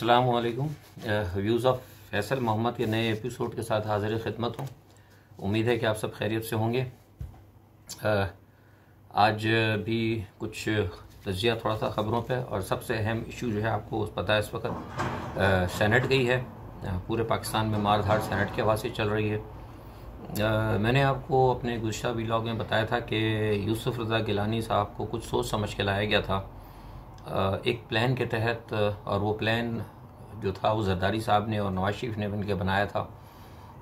अल्लाम views of Faisal Mohammad के नए एपिसोड के साथ हाजिर खिदमत हूँ उम्मीद है कि आप सब खैरियत से होंगे आज भी कुछ तजिया थोड़ा सा ख़बरों पे और सबसे अहम इशू जो है आपको पता है इस वक्त सेनेट गई है पूरे पाकिस्तान में मार धाड़ सेनेट के हवाले से चल रही है आ, मैंने आपको अपने गुजशा वीलॉग में बताया था कि यूसुफ़ रज़ा गिलानी साहब को कुछ सोच समझ के लाया गया था एक प्लान के तहत और वो प्लान जो था वो जरदारी साहब ने और नवाज शरीफ ने मिलकर बनाया था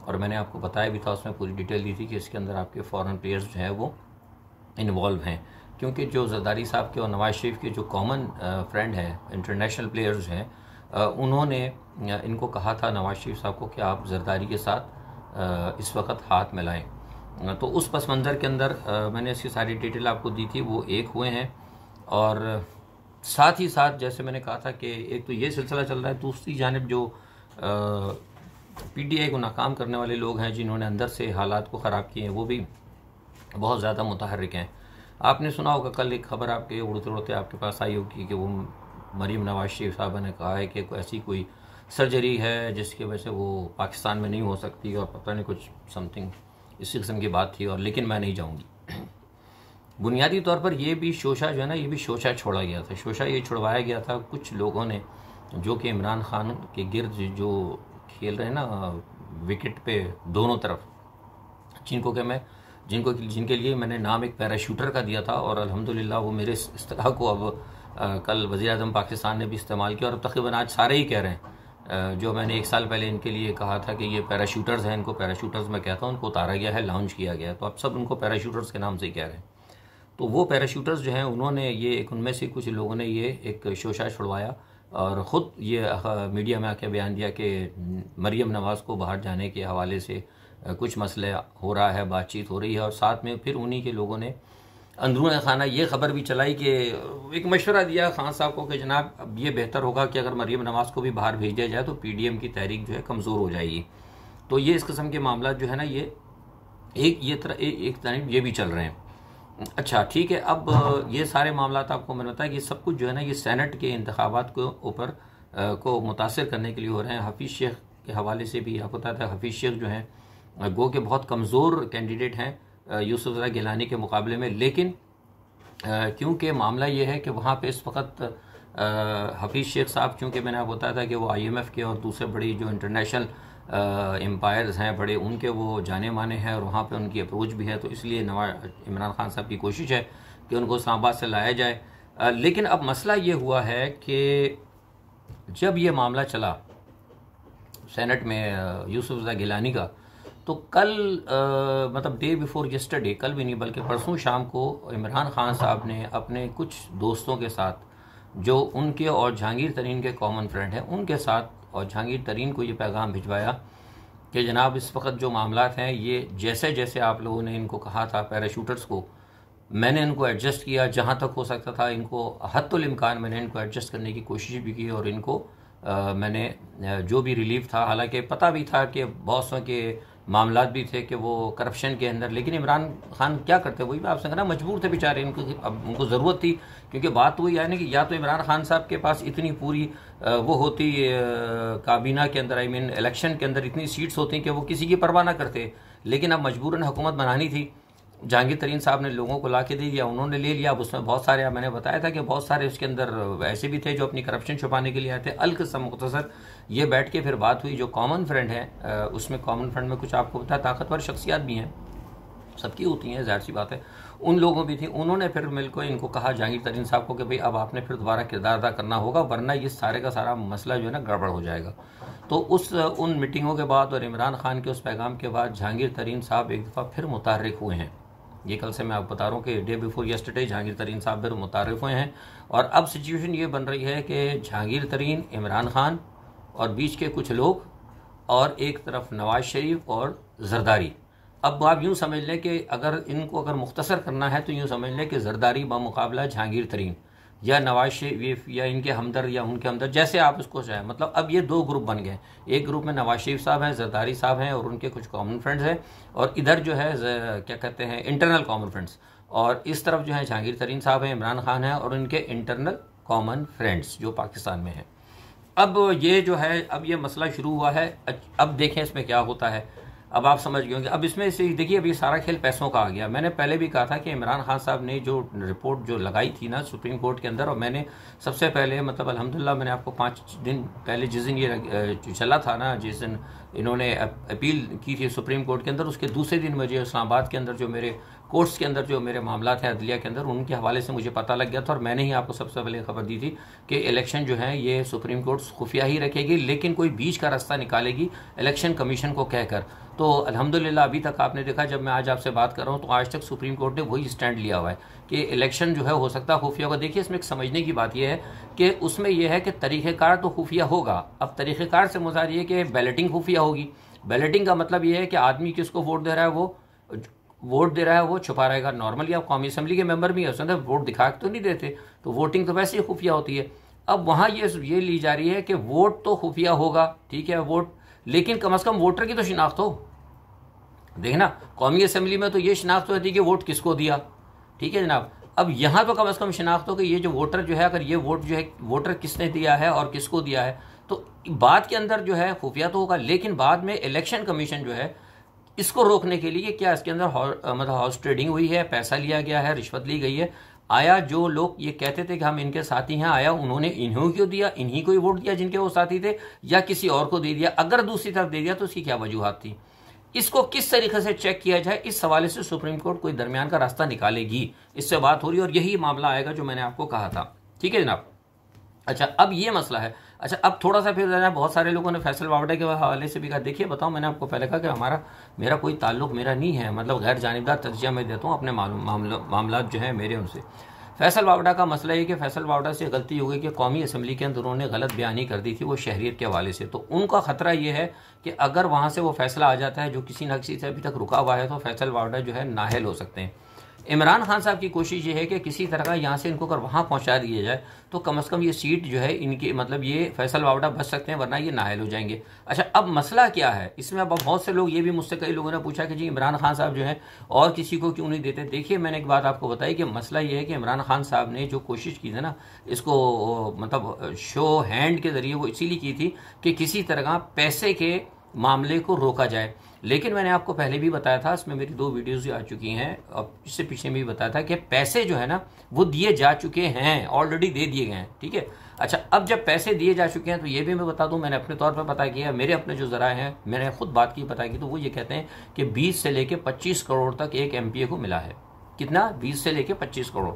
और मैंने आपको बताया भी था उसमें पूरी डिटेल दी थी कि इसके अंदर आपके फॉरेन प्लेयर्स जो हैं वो इन्वॉल्व हैं क्योंकि जो जरदारी साहब के और नवाज शरीफ के जो कॉमन फ्रेंड हैं इंटरनेशनल प्लेयर्स हैं उन्होंने इनको कहा था नवाज शरीफ साहब को कि आप जरदारी के साथ इस वक्त हाथ मिलाएं तो उस पस मंज़र के अंदर मैंने इसकी सारी डिटेल आपको दी थी वो एक हुए हैं और साथ ही साथ जैसे मैंने कहा था कि एक तो ये सिलसिला चल रहा है दूसरी जानब जो पीटीआई को नाकाम करने वाले लोग हैं जिन्होंने अंदर से हालात को ख़राब किए हैं वो भी बहुत ज़्यादा मुतहरक हैं आपने सुना होगा कल एक खबर आपके उड़ते उड़ते आपके पास आई होगी कि वो मरीम नवाज शरीफ साहबा ने कहा है कि ऐसी कोई सर्जरी है जिसकी वजह से वो पाकिस्तान में नहीं हो सकती और पता नहीं कुछ समथिंग इसी किस्म की बात थी और लेकिन मैं नहीं जाऊँगी बुनियादी तौर पर ये भी शोशा जो है ना ये भी शोशा छोड़ा गया था शोशा ये छुड़वाया गया था कुछ लोगों ने जो कि इमरान खान के गिर्द जो खेल रहे हैं ना विकेट पे दोनों तरफ जिनको के मैं जिनको जिनके लिए मैंने नाम एक पैराशूटर का दिया था और अलहमदिल्ला वो मेरे इस तरह को अब आ, कल वजी अजम पाकिस्तान ने भी इस्तेमाल किया और तकरीबन आज सारे ही कह रहे हैं जो मैंने एक साल पहले इनके लिए कहा था कि ये पैराशूटर्स हैं इनको पैराशूटर्स मैं कहता हूँ उनको उतारा गया है लॉन्च किया गया है तो अब सब उनको पैराशूटर्स के नाम से ही कह रहे हैं तो वो पैराशूटर्स जो हैं उन्होंने ये एक उनमें से कुछ लोगों ने ये एक शोशा छुड़वाया और ख़ुद ये मीडिया में आके बयान दिया कि मरियम नवाज़ को बाहर जाने के हवाले से कुछ मसले हो रहा है बातचीत हो रही है और साथ में फिर उन्हीं के लोगों ने अंदरून खाना ये खबर भी चलाई कि एक मशवरा दिया खान साहब को कि जनाब अब ये बेहतर होगा कि अगर मरियम नवाज़ को भी बाहर भेज दिया जाए तो एम की तहरीक जो है कमज़ोर हो जाएगी तो ये इस किस्म के मामला जो है ना ये एक ये तरह एक तरह ये भी चल रहे हैं अच्छा ठीक है अब ये सारे मामला तो आपको मैंने बताया कि सब कुछ जो है ना ये सैनट के इंतबात को ऊपर को मुतासर करने के लिए हो रहे हैं हफीज़ शेख के हवाले से भी आपको बताया था हफीज़ शेख जो हैं गो के बहुत कमज़ोर कैंडिडेट हैं यूसुफ रहा गिलानी के मुकाबले में लेकिन क्योंकि मामला ये है कि वहाँ पर इस वक्त हफीज़ शेख साहब चूँकि मैंने आपको बताया था कि वो एफ़ के और दूसरे बड़ी जो इंटरनेशनल एम्पायर्स हैं बड़े उनके वो जाने माने हैं और वहाँ पे उनकी अप्रोच भी है तो इसलिए नवाज इमरान खान साहब की कोशिश है कि उनको इस्लामाबाद से लाया जाए लेकिन अब मसला ये हुआ है कि जब ये मामला चला सेनेट में यूसुफ ज़ा गिलानी का तो कल आ, मतलब डे बिफोर यस्टरडे कल भी नहीं बल्कि परसों शाम को इमरान खान साहब ने अपने कुछ दोस्तों के साथ जो उनके और जहांगीर तरीन के कॉमन फ्रेंड हैं उनके साथ और जहांगीर तरीन को ये पैगाम भिजवाया कि जनाब इस वक्त जो मामला हैं ये जैसे जैसे आप लोगों ने इनको कहा था पैराशूटर्स को मैंने इनको एडजस्ट किया जहाँ तक हो सकता था इनको हतुलमकान मैंने इनको एडजस्ट करने की कोशिश भी की और इनको आ, मैंने जो भी रिलीफ था हालांकि पता भी था कि बॉसों के मामला भी थे कि वो करप्शन के अंदर लेकिन इमरान खान क्या करते वही मैं आपसे कहना मजबूर थे बेचारे इनको अब उनको ज़रूरत थी क्योंकि बात वही आई ना कि या तो इमरान खान साहब के पास इतनी पूरी वो होती काबीना के अंदर आई मीन इलेक्शन के अंदर इतनी सीट्स होती कि वो किसी की परवाह ना करते लेकिन अब मजबूरन हुकूमत बनानी थी जहांगीर तरीन साहब ने लोगों को ला के दे दिया उन्होंने ले लिया अब उसमें बहुत सारे मैंने बताया था कि बहुत सारे उसके अंदर ऐसे भी थे जो अपनी करप्शन छुपाने के लिए आए थे अलकसम मुख्तसर ये बैठ के फिर बात हुई जो कॉमन फ्रेंड है उसमें कॉमन फ्रेंड में कुछ आपको बताया ताकतवर शख्सियात भी हैं सबकी होती हैं जाहिर सी बात है उन लोगों भी थी उन्होंने फिर मिल को इनको कहा जहांगीर तरीन साहब को कि भाई अब आपने फिर दोबारा किरदार अदा करना होगा वरना ये सारे का सारा मसला जो है ना गड़बड़ हो जाएगा तो उस उन मीटिंगों के बाद और इमरान खान के उस पैगाम के बाद जहांगीर तरीन साहब एक दफ़ा फिर मुतहरक हुए हैं ये कल से मैं आपको बता रहा हूँ कि डे बिफोर यस्टरडे जहांगीर तरीन साहब फिर मुतारफ़ हुए हैं और अब सिचुएशन ये बन रही है कि जहांगीर तरीन इमरान खान और बीच के कुछ लोग और एक तरफ नवाज शरीफ और जरदारी अब आप यूँ समझ लें कि अगर इनको अगर मुख्तसर करना है तो यूँ समझ लें कि जरदारी बामुकाबला जहांगीर तरीन या नवाज शरीफ या इनके हमदर्द या उनके हमदर्द जैसे आप उसको चाहें मतलब अब ये दो ग्रुप बन गए एक ग्रुप में नवाज शरीफ साहब हैं जरदारी साहब हैं और उनके कुछ कॉमन फ्रेंड्स हैं और इधर जो है क्या कहते हैं इंटरनल कॉमन फ्रेंड्स और इस तरफ जो है जहांगीर तरीन साहब हैं इमरान खान हैं और उनके इंटरनल कॉमन फ्रेंड्स जो पाकिस्तान में हैं अब ये जो है अब ये मसला शुरू हुआ है अब देखें इसमें क्या होता है अब आप समझ गए होंगे अब इसमें से देखिए अब ये सारा खेल पैसों का आ गया मैंने पहले भी कहा था कि इमरान खान साहब ने जो रिपोर्ट जो लगाई थी ना सुप्रीम कोर्ट के अंदर और मैंने सबसे पहले मतलब अलहमदिल्ला मैंने आपको पाँच दिन पहले जिस दिन ये चला था ना जिस दिन इन्होंने अपील की थी सुप्रीम कोर्ट के अंदर उसके दूसरे दिन मुझे इस्लामाबाद के अंदर जो मेरे कोर्ट्स के अंदर जो मेरे मामला थे अदलिया के अंदर उनके हवाले से मुझे पता लग गया था और मैंने ही आपको सबसे पहले खबर दी थी कि इलेक्शन जो है ये सुप्रीम कोर्ट खुफिया ही रखेगी लेकिन कोई बीच का रास्ता निकालेगी इलेक्शन कमीशन को कहकर तो अल्हम्दुलिल्लाह अभी तक आपने देखा जब मैं आज आपसे बात कर रहा हूँ तो आज तक सुप्रीम कोर्ट ने वही स्टैंड लिया हुआ है कि इलेक्शन जो है हो सकता है खुफिया होगा देखिए इसमें एक समझने की बात यह है कि उसमें यह है कि तरीक़ेकार तो खुफिया होगा अब तरीक़ेकार से मुजार ये कि बैलेटिंग खुफिया होगी बैलेटिंग का मतलब ये है कि आदमी किसको वोट दे रहा है वो वोट दे रहा है वो छुपा रहेगा नॉर्मली आप कौमी असम्बली के मेंबर भी हैं उसमें वोट दिखा तो नहीं देते तो वोटिंग तो वैसे ही खुफिया होती है अब वहाँ ये ये ली जा रही है कि वोट तो खुफिया होगा ठीक है वोट लेकिन कम अज़ कम वोटर की तो शिनाख्त हो देखना कौमी असम्बली में तो ये शिनाख्त होती है कि वोट किसको दिया ठीक है जनाब अब यहाँ तो कम अज़ कम शिनाख्त हो कि ये जो वोटर जो है अगर ये वोट जो है वोटर किसने दिया है और किसको दिया है तो बाद के अंदर जो है खुफिया तो होगा लेकिन बाद में इलेक्शन कमीशन जो है इसको रोकने के लिए क्या इसके अंदर मतलब हाउस ट्रेडिंग हुई है पैसा लिया गया है रिश्वत ली गई है आया जो लोग ये कहते थे कि हम इनके साथी हैं आया उन्होंने इन्हों क्यों दिया इन्हीं को ही वोट दिया जिनके वो साथी थे या किसी और को दे दिया अगर दूसरी तरफ दे दिया तो उसकी क्या वजूहत थी इसको किस तरीके से चेक किया जाए इस हवाले से सुप्रीम कोर्ट कोई दरमियान का रास्ता निकालेगी इससे बात हो रही है और यही मामला आएगा जो मैंने आपको कहा था ठीक है जनाब अच्छा अब ये मसला है अच्छा अब थोड़ा सा फिर जाना बहुत सारे लोगों ने फैसल बावड़ा के हवाले से भी कहा देखिए बताओ मैंने आपको पहले कहा कि हमारा मेरा कोई ताल्लुक मेरा नहीं है मतलब गैर जानबदार तजिया मैं देता हूँ अपने मामला जो है मेरे उनसे फैसल बावड़ा का मसला ये कि फैसल बावड़ा से गलती हो गई कि कौमी असम्बली के अंदर उन्होंने गलत बयानी कर दी थी वो शहरीत के हवाले से तो उनका ख़तरा ये है कि अगर वहाँ से वो फैसला आ जाता है जो किसी न किसी से अभी तक रुका हुआ है तो फैसल बावड़ा जो है नाहल हो सकते हैं इमरान खान साहब की कोशिश ये है कि किसी तरह यहाँ से इनको अगर वहाँ पहुँचा दिया जाए तो कम अज़ कम ये सीट जो है इनके मतलब ये फैसल बावडा बच सकते हैं वरना ये नाहल हो जाएंगे अच्छा अब मसला क्या है इसमें अब बहुत से लोग ये भी मुझसे कई लोगों ने पूछा कि जी इमरान खान साहब जो है और किसी को क्यों नहीं देते देखिए मैंने एक बात आपको बताई कि मसला ये है कि इमरान खान साहब ने जो कोशिश की थी ना इसको मतलब शो हैंड के ज़रिए वो इसीलिए की थी कि किसी तरह पैसे के मामले को रोका जाए लेकिन मैंने आपको पहले भी बताया था इसमें मेरी दो वीडियोज आ चुकी हैं और इससे पीछे भी बताया था कि पैसे जो है ना वो दिए जा चुके हैं ऑलरेडी दे दिए गए हैं ठीक है अच्छा अब जब पैसे दिए जा चुके हैं तो ये भी मैं बता दूं मैंने अपने तौर पर पता किया मेरे अपने जो ज़रा हैं मैंने खुद बात की पता की तो वो ये कहते हैं कि बीस से लेकर पच्चीस करोड़ तक एक एम को मिला है कितना 20 से लेके 25 करोड़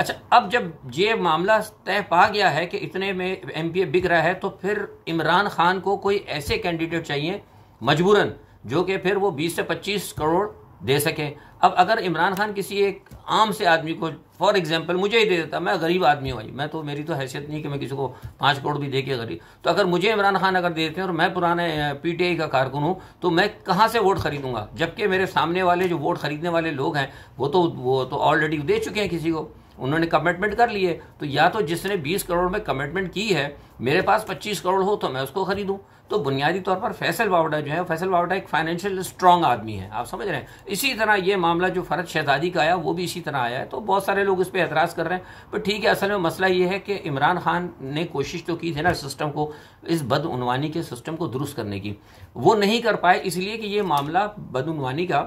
अच्छा अब जब ये मामला तय पा गया है कि इतने में एम बिक रहा है तो फिर इमरान खान को कोई ऐसे कैंडिडेट चाहिए मजबूरन जो कि फिर वो 20 से 25 करोड़ दे सकें अब अगर इमरान खान किसी एक आम से आदमी को फॉर एग्जांपल मुझे ही दे देता मैं गरीब आदमी हूँ मैं तो मेरी तो हैसियत नहीं कि मैं किसी को पाँच करोड़ भी दे के गरीब तो अगर मुझे इमरान खान अगर दे देते हैं और मैं पुराने पीटीआई का कारकुन हूँ तो मैं कहाँ से वोट खरीदूंगा जबकि मेरे सामने वाले जो वोट खरीदने वाले लोग हैं वो तो वो तो ऑलरेडी दे चुके हैं किसी को उन्होंने कमिटमेंट कर लिए तो या तो जिसने बीस करोड़ में कमिटमेंट की है मेरे पास पच्चीस करोड़ हो तो मैं उसको खरीदूँ तो बुनियादी तौर पर फैसल बावडा जो है फैसल बावडा एक फाइनेंशियल स्ट्रांग आदमी है आप समझ रहे हैं इसी तरह ये मामला जो फरद शहजादी का आया वो भी इसी तरह आया है तो बहुत सारे लोग इस पर एतराज़ कर रहे हैं पर ठीक है असल में मसला ये है कि इमरान खान ने कोशिश तो की थी ना सिस्टम को इस बदनवानी के सिस्टम को दुरुस्त करने की वो नहीं कर पाए इसलिए कि ये मामला बदनवानी का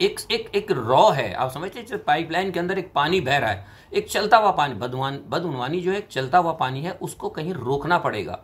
एक एक एक रॉ है आप समझते हैं पाइपलाइन के अंदर एक पानी बह रहा है एक चलता हुआ पानी बदवान बदउनवानी जो है चलता हुआ पानी है उसको कहीं रोकना पड़ेगा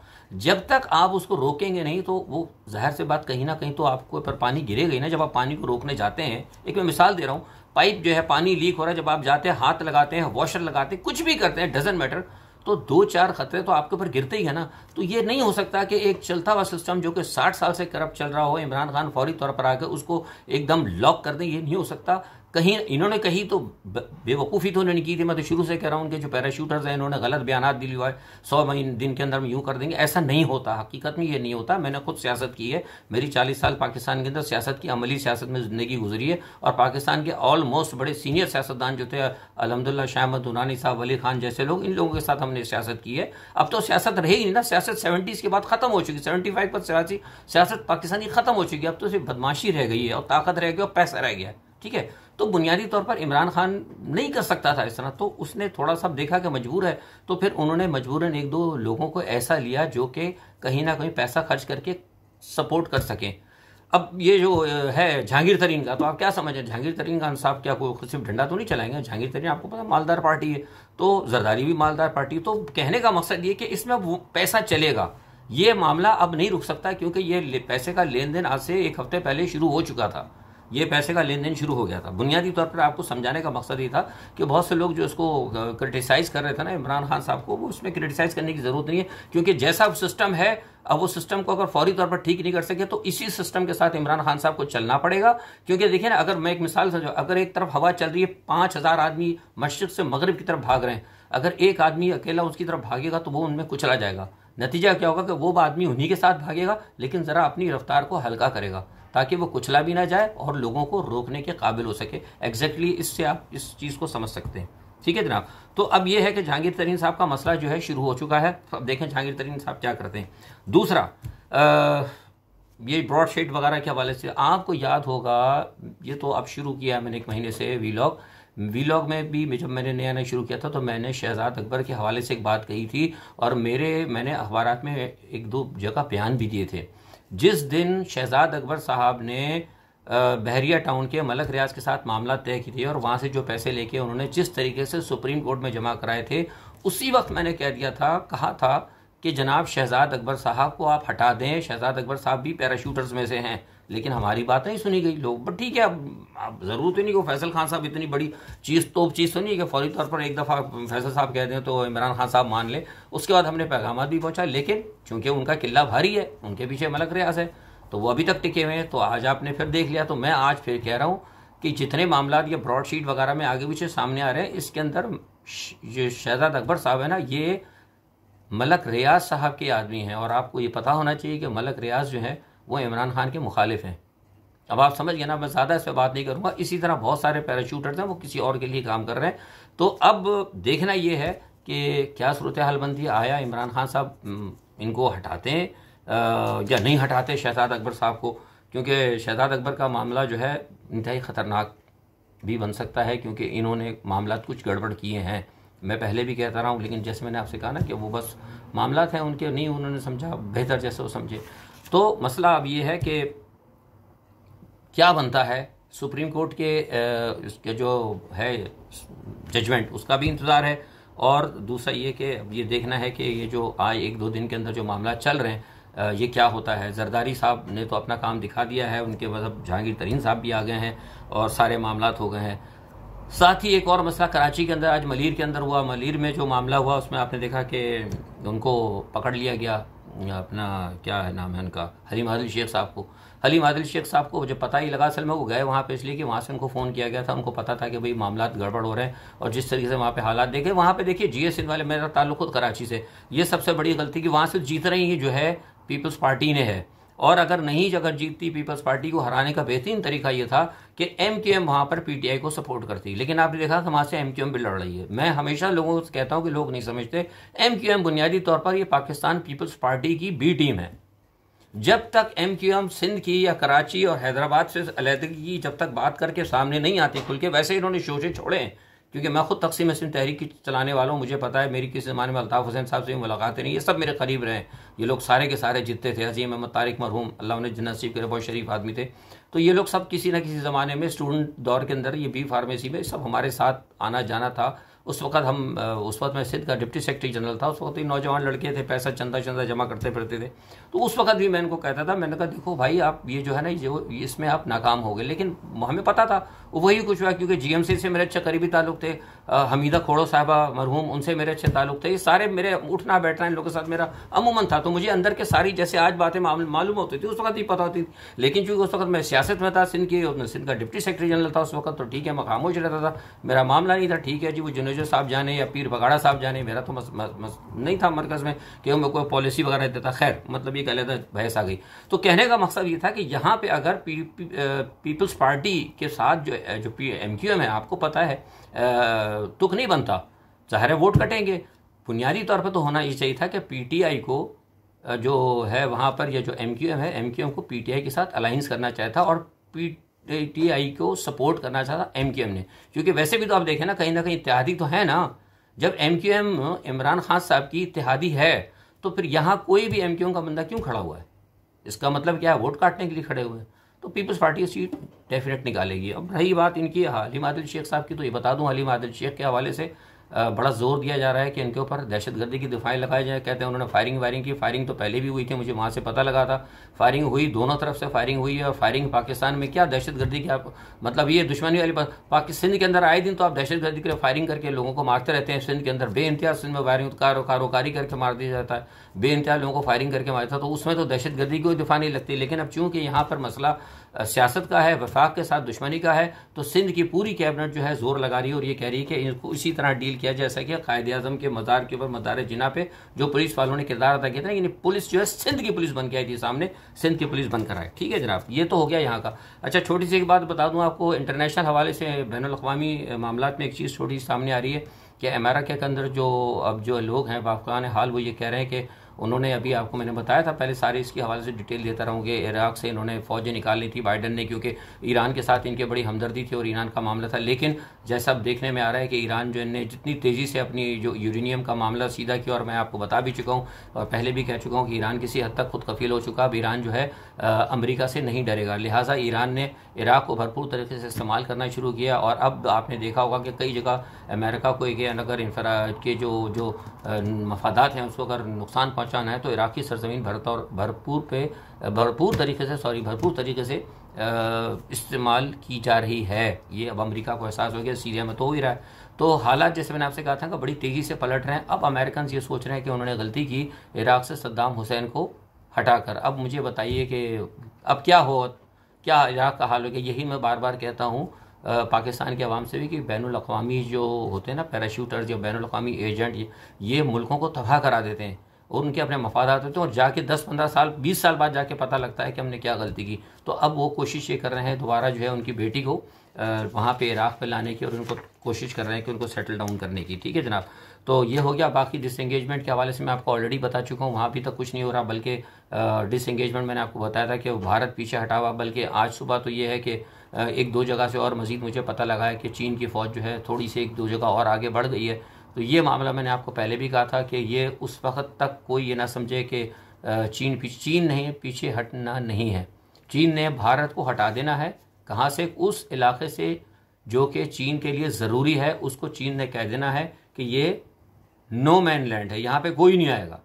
जब तक आप उसको रोकेंगे नहीं तो वो जहर से बात कहीं ना कहीं तो आपको पर पानी गिरेगा ही ना जब आप पानी को रोकने जाते हैं एक मैं मिसाल दे रहा हूँ पाइप जो है पानी लीक हो रहा है जब आप जाते हैं हाथ लगाते हैं वॉशर लगाते हैं कुछ भी करते हैं डजेंट मैटर तो दो चार खतरे तो आपके ऊपर गिरते ही है ना तो ये नहीं हो सकता कि एक चलता हुआ सिस्टम जो कि साठ साल से करप्ट चल रहा हो इमरान खान फौरी तौर पर आकर उसको एकदम लॉक कर दें ये नहीं हो सकता कहीं इन्होंने कही तो बेवकूफ़ी तो उन्होंने की थी मैं तो शुरू से कह रहा हूँ उनके जो पैराशूटर्स हैं इन्होंने गलत बयान दिल हुआ है सौ महीने दिन के अंदर हम यूँ कर देंगे ऐसा नहीं होता हकीकत में ये नहीं होता मैंने खुद सियासत की है मेरी चालीस साल पाकिस्तान के अंदर सियासत की अमली सियासत में ज़िंदगी गुजरी है और पाकिस्तान के ऑलमोस्ट बड़े सीनियर सियासतदान जो थे अलहमदिल्ला शाहमद दुनानी साहब वली खान जैसे लोग इन लोगों के साथ हमने सियासत की है अब तो सियासत रही नहीं ना सियासत सेवेंटीज़ के बाद ख़त्म हो चुकी सेवेंटी फाइव पर सियासी सियासत पाकिस्तान की ख़त्म हो चुकी है अब तो सिर्फ बदमाशी रह गई है और ताकत रह गई और पैसा रह गया है ठीक है तो बुनियादी तौर पर इमरान खान नहीं कर सकता था इस तरह तो उसने थोड़ा सा देखा कि मजबूर है तो फिर उन्होंने मजबूरन एक दो लोगों को ऐसा लिया जो कि कहीं ना कहीं पैसा खर्च करके सपोर्ट कर सकें अब ये जो है जहांगीर तरीन का तो आप क्या समझें जहांगीर तरीन खान साहब क्या कोई सिर्फ ढंडा तो नहीं चलाएंगे जहांगीर तरीन आपको पता मालदार पार्टी है तो जरदारी भी मालदार पार्टी तो कहने का मकसद ये कि इसमें पैसा चलेगा ये मामला अब नहीं रुक सकता क्योंकि ये पैसे का लेन देन आज से एक हफ्ते पहले शुरू हो चुका था ये पैसे का लेन देन शुरू हो गया था बुनियादी तौर पर आपको समझाने का मकसद ये था कि बहुत से लोग जो इसको क्रिटिसाइज़ कर रहे थे ना इमरान खान साहब को वो उसमें क्रिटिसाइज़ करने की ज़रूरत नहीं है क्योंकि जैसा सिस्टम है अब वो सिस्टम को अगर फौरी तौर पर ठीक नहीं कर सके तो इसी सिस्टम के साथ इमरान खान साहब को चलना पड़ेगा क्योंकि देखिए ना अगर मैं एक मिसाल समझा अगर एक तरफ हवा चल रही है पांच हज़ार आदमी मशरक से मगरब की तरफ भाग रहे हैं अगर एक आदमी अकेला उसकी तरफ भागेगा तो वो उनमें कुचला जाएगा नतीजा क्या होगा कि वो आदमी उन्हीं के साथ भागेगा लेकिन ज़रा अपनी रफ्तार को हल्का करेगा ताकि वो कुचला भी ना जाए और लोगों को रोकने के काबिल हो सके एग्जैक्टली exactly इससे आप इस चीज़ को समझ सकते हैं ठीक है जनाब तो अब यह है कि जहांगीर तरीन साहब का मसला जो है शुरू हो चुका है तो अब देखें जहांगीर तरीन साहब क्या करते हैं दूसरा आ, ये ब्रॉड शीट वगैरह के हवाले से आपको याद होगा ये तो अब शुरू किया मैंने एक महीने से वीलॉग वीलॉग में भी जब मैंने नया नया शुरू किया था तो मैंने शहजाद अकबर के हवाले से एक बात कही थी और मेरे मैंने अखबार में एक दो जगह बयान भी दिए थे जिस दिन शहजाद अकबर साहब ने बहरिया टाउन के मलक रियाज के साथ मामला तय की थी और वहाँ से जो पैसे लेके उन्होंने जिस तरीके से सुप्रीम कोर्ट में जमा कराए थे उसी वक्त मैंने कह दिया था कहा था कि जनाब शहजाद अकबर साहब को आप हटा दें शहजाद अकबर साहब भी पैराशूटर्स में से हैं लेकिन हमारी बात नहीं सुनी गई लोग बट ठीक है अब अब ज़रूरत ही नहीं कि फैसल खान साहब इतनी बड़ी चीज़ तो चीज़ सुनी तो कि फौरी तौर पर एक दफ़ा फैसल साहब कह दें तो इमरान खान साहब मान लें उसके बाद हमने पैगाम भी पहुंचा लेकिन चूंकि उनका किला भारी है उनके पीछे मलक रियाज है तो वो अभी तक टिके हुए हैं तो आज आपने फिर देख लिया तो मैं आज फिर कह रहा हूँ कि जितने मामला ये ब्रॉडशीट वगैरह में आगे पीछे सामने आ रहे हैं इसके अंदर ये शहजाद अकबर साहब है ना ये मलक रियाज साहब के आदमी हैं और आपको ये पता होना चाहिए कि मलक रियाज जो है वो इमरान खान के मुखालिफ हैं अब आप समझ गए ना मैं ज़्यादा इस पर बात नहीं करूँगा इसी तरह बहुत सारे पैराशूटर्स हैं वो किसी और के लिए काम कर रहे हैं तो अब देखना ये है कि क्या सूरत हाल बनती आया इमरान खान साहब इनको हटाते हैं या नहीं हटाते शहजाद अकबर साहब को क्योंकि शहजाद अकबर का मामला जो है इंतहाई ख़तरनाक भी बन सकता है क्योंकि इन्होंने मामला कुछ गड़बड़ किए हैं मैं पहले भी कहता रहा हूँ लेकिन जैसे मैंने आपसे कहा ना कि वो बस मामला हैं उनके नहीं उन्होंने समझा बेहतर जैसे वो समझे तो मसला अब ये है कि क्या बनता है सुप्रीम कोर्ट के इसके जो है जजमेंट उसका भी इंतज़ार है और दूसरा ये कि अब ये देखना है कि ये जो आए एक दो दिन के अंदर जो मामला चल रहे हैं ये क्या होता है जरदारी साहब ने तो अपना काम दिखा दिया है उनके मतलब जहांगीर तरीन साहब भी आ गए हैं और सारे मामला हो गए हैं साथ ही एक और मसला कराची के अंदर आज मलिर के अंदर हुआ मलिर में जो मामला हुआ उसमें आपने देखा कि उनको पकड़ लिया गया अपना क्या है नाम है उनका हलीम आदिल शेख साहब को हलीम आदिल शेख साहब को जब पता ही लगा असल में वो गए वहाँ पे इसलिए कि वहाँ से उनको फ़ोन किया गया था उनको पता था कि भाई मामला गड़बड़ हो रहे हैं और जिस तरीके से वहाँ पे हालात देखे वहाँ पे देखिए जी एस वाले मेरा ताल्लुक खुद कराची से ये सबसे बड़ी गलती कि वहाँ से जीत रही जो है पीपल्स पार्टी ने है और अगर नहीं अगर जीतती पीपल्स पार्टी को हराने का बेहतरीन तरीका यह था कि एम क्यू एम वहां पर पीटीआई को सपोर्ट करती लेकिन आपने देखा कि वहां से एम क्यू एम भी लड़ रही है मैं हमेशा लोगों से कहता हूं कि लोग नहीं समझते एम क्यू एम बुनियादी तौर पर यह पाकिस्तान पीपल्स पार्टी की बी टीम है जब तक एम क्यू एम सिंध की या कराची और हैदराबाद से अलहदगी की जब तक बात करके सामने नहीं आती खुल के वैसे इन्होंने शोशे छोड़े हैं क्योंकि मैं खुद तकसीम इसम तहरीक की चलाने वाला हूँ मुझे पता है मेरी किस ज़माने में अल्ताफ़ हुसैन साहब से भी मुलाकातें नहीं ये सब मेरे करीब रहे ये लोग सारे के सारे जितते थे अजीम अहमद तारिक मरहूम अल्लाह ने नसीब के बहुत शरीफ आदमी थे तो ये लोग सब किसी न किसी ज़माने में स्टूडेंट दौर के अंदर ये बी फार्मेसी में सब हमारे साथ आना जाना था उस वक्त हम उस वक्त मैं सिंध का डिप्टी सेक्रेटरी जनरल था उस वक्त ही तो नौजवान लड़के थे पैसा चंदा चंदा जमा करते फिरते थे तो उस वक्त भी मैं इनको कहता था मैंने कहा देखो भाई आप ये जो है ना ये इसमें आप नाकाम हो गए लेकिन हमें पता था वही कुछ हुआ क्योंकि जी से मेरे अच्छे करीबी ताल्लुक थे हमीदा खोड़ो साहबा मरहूम उनसे मेरे अच्छे ताल्लुक थे ये सारे मेरे उठना बैठना इन लोगों के साथ मेरा अमूमन था तो मुझे अंदर के सारी जैसे आज बातें मालूम होती थी उस वक्त ही पता होती थी लेकिन चूंकि उस वक्त मैं सियासत में था सिंध की सिंध का डिप्टी सेक्रेटरी जनरल था उस वक्त तो ठीक है मैं खामोश रहता था मेरा मामला नहीं था ठीक है जी वो जुनेजो मेजर साहब जाने या पीर बगाड़ा साहब जाने मेरा तो मस, मस, मस, नहीं था मरकज़ में कि मैं कोई पॉलिसी वगैरह देता खैर मतलब ये कहला था बहस आ गई तो कहने का मकसद ये था कि यहाँ पे अगर P, P, P, Peoples Party के साथ जो जो पी एम क्यू एम है आपको पता है तुक नहीं बनता ज़ाहिर वोट कटेंगे बुनियादी तौर पर तो होना ये चाहिए था कि पीटीआई को जो है वहाँ पर यह जो एम क्यू एम है एम क्यू एम को पीटीआई के साथ अलाइंस करना चाहिए था और पी टी आई को सपोर्ट करना चाहता एम क्यू एम ने क्योंकि वैसे भी तो आप देखें ना कहीं ना कहीं इतिहादी तो है ना जब M Q M Imran Khan साहब की इतिहादी है तो फिर यहाँ कोई भी एम क्यू एम का बंदा क्यों खड़ा हुआ है इसका मतलब क्या है वोट काटने के लिए खड़े हुए हैं तो पीपल्स पार्टी सीट डेफिनेट निकालेगी अब रही बात इनकी हलीम आदिल शेख साहब की तो ये बता दूं हलीम आदिल शेख के हवाले से बड़ा जोर दिया जा रहा है कि इनके ऊपर दहशतगर्दी की दिफाई लगाई जाए कहते हैं उन्होंने फायरिंग वायरिंग की फायरिंग तो पहले भी हुई थी मुझे वहाँ से पता लगा था फायरिंग हुई दोनों तरफ से फायरिंग हुई है और फायरिंग पाकिस्तान में क्या दहशतगर्दी की आप मतलब ये दुश्मनी वाली पाकिस्तान के अंदर आए दिन तो आप दहशतगर्दी के लिए फायरिंग करके लोगों को मारते रहते हैं सिंध के अंदर बे सिंध में वायरिंग कारो कारोकारी करके मार दिया जाता है बे लोगों को फायरिंग करके मारता तो उसमें तो दहशतगर्दी की दिफा नहीं लगती लेकिन अब चूंकि यहाँ पर मसला सियासत का है वफाक के साथ दुश्मनी का है तो सिंध की पूरी कैबिनेट जो है जोर लगा रही है और ये कह रही है कि इनको इसी तरह डील किया जैसा कि कायद अजम के मज़ार के ऊपर मज़ार जिना पे जो पुलिस वालों ने किरदार अदा किया था पुलिस जो है सिंध की पुलिस बन के आई थी सामने सिंध की पुलिस बनकर आए ठीक है जनाब ये तो हो गया यहाँ का अच्छा छोटी सी एक बात बता दूँ आपको इंटरनेशनल हवाले से बैन अवी मामला में एक चीज़ छोटी सामने आ रही है कि अमेरिका के अंदर जो अब जो लोग हैं अफगान हाल वो ये कह रहे हैं कि उन्होंने अभी आपको मैंने बताया था पहले सारे इसके हवाले से डिटेल देता रहूँगे इराक से इन्होंने फ़ौजें निकाल ली थी बाइडन ने क्योंकि ईरान के साथ इनकी बड़ी हमदर्दी थी और ईरान का मामला था लेकिन जैसा अब देखने में आ रहा है कि ईरान जो इनने जितनी तेज़ी से अपनी जो यूरेनियम का मामला सीधा किया और मैं आपको बता भी चुका हूँ और पहले भी कह चुका हूँ कि ईरान किसी हद तक खुद कफील हो चुका अब ईरान जो है अमरीका से नहीं डरेगा लिहाजा ईरान ने इराक़ को भरपूर तरीके से इस्तेमाल करना शुरू किया और अब आपने देखा होगा कि कई जगह अमेरिका को एक अगर इंफ्रा के जो जो मफादात हैं उसको अगर नुकसान पहुँचाना है तो इराक़ी सरजमीन भरत और भरपूर पे भरपूर तरीके से सॉरी भरपूर तरीके से इस्तेमाल की जा रही है ये अब अमेरिका को एहसास हो गया सीरिया में तो हो ही रहा है तो हालात जैसे मैंने आपसे कहा था कि बड़ी तेज़ी से पलट रहे हैं अब अमेरिकन ये सोच रहे हैं कि उन्होंने गलती की इराक़ से सद्दाम हुसैन को हटाकर अब मुझे बताइए कि अब क्या हो क्या यहाँ का हाल हो गया यही मैं बार बार कहता हूँ पाकिस्तान के आवाम से भी कि बैन अवी जो होते हैं ना पैराशूटर्स या बैन अवी एजेंट ये, ये मुल्कों को तबाह करा देते हैं और उनके अपने मफादात होते हैं और जाके दस पंद्रह साल बीस साल बाद जाके पता लगता है कि हमने क्या गलती की तो अब वो कोशिश ये कर रहे हैं दोबारा जो है उनकी बेटी को वहाँ पे इराक़ पे लाने की और उनको कोशिश कर रहे हैं कि उनको सेटल डाउन करने की ठीक है जनाब तो ये हो गया बाकी डिसंगेजमेंट के हवाले से मैं आपको ऑलरेडी बता चुका हूँ वहाँ भी तक तो कुछ नहीं हो रहा बल्कि डिसंगेजमेंट मैंने आपको बताया था कि भारत पीछे हटा हुआ बल्कि आज सुबह तो ये है कि एक दो जगह से और मज़ीद मुझे पता लगा है कि चीन की फ़ौज जो है थोड़ी सी एक दो जगह और आगे बढ़ गई है तो ये मामला मैंने आपको पहले भी कहा था कि ये उस वक्त तक कोई ये ना समझे कि चीन पीछे चीन नहीं पीछे हटना नहीं है चीन ने भारत को हटा देना है कहाँ से उस इलाके से जो कि चीन के लिए ज़रूरी है उसको चीन ने कह देना है कि ये नो मैन लैंड है यहाँ पे कोई नहीं आएगा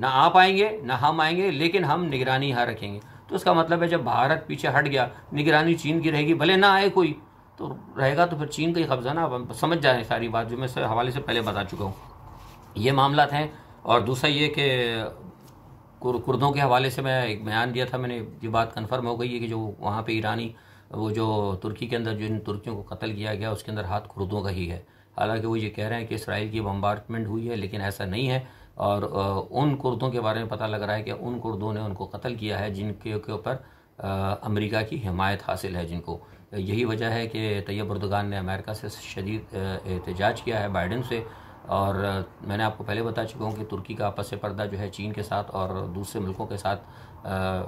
ना आप आएंगे ना हम आएंगे लेकिन हम निगरानी यहाँ रखेंगे तो उसका मतलब है जब भारत पीछे हट गया निगरानी चीन की रहेगी भले ना आए कोई तो रहेगा तो फिर चीन का ही कब्जा ना समझ जाए सारी बात जो मैं हवाले से पहले बता चुका हूँ ये मामला थे और दूसरा ये कि कुर्दों के हवाले से मैं एक बयान दिया था मैंने ये बात कन्फर्म हो गई है कि जो वहाँ पर ईरानी वो जो तुर्की के अंदर जिन तुर्कियों को कत्ल किया गया उसके अंदर हाथ खुर्दों का ही है हालांकि वो ये कह रहे हैं कि इसराइल की बम्बार्टमेंट हुई है लेकिन ऐसा नहीं है और उन कुर्दों के बारे में पता लग रहा है कि उन कुर्दों ने उनको कत्ल किया है जिनके के ऊपर अमेरिका की हिमायत हासिल है जिनको यही वजह है कि तैयब उर्दगान ने अमेरिका से शदीद एहतजाज किया है बाइडन से और मैंने आपको पहले बता चुका हूँ कि तुर्की का आपस से पर्दा जो है चीन के साथ और दूसरे मुल्कों के साथ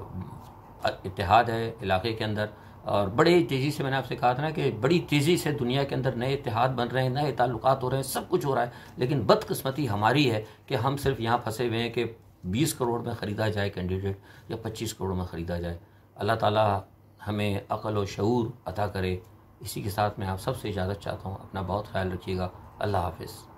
इतिहाद है इलाके के अंदर और बड़ी तेज़ी से मैंने आपसे कहा था ना कि बड़ी तेज़ी से दुनिया के अंदर नए इतिहाद बन रहे हैं नए ताल्लुक हो रहे हैं सब कुछ हो रहा है लेकिन बदकस्मती हमारी है कि हम सिर्फ यहाँ फंसे हुए हैं कि बीस करोड़ में ख़रीदा जाए कैंडिडेट या पच्चीस करोड़ में ख़रीदा जाए अल्लाह ताला हमें अकल व शूर अदा करे इसी के साथ मैं आप सबसे इजाज़त चाहता हूँ अपना बहुत ख्याल रखिएगा अल्लाह हाफिज़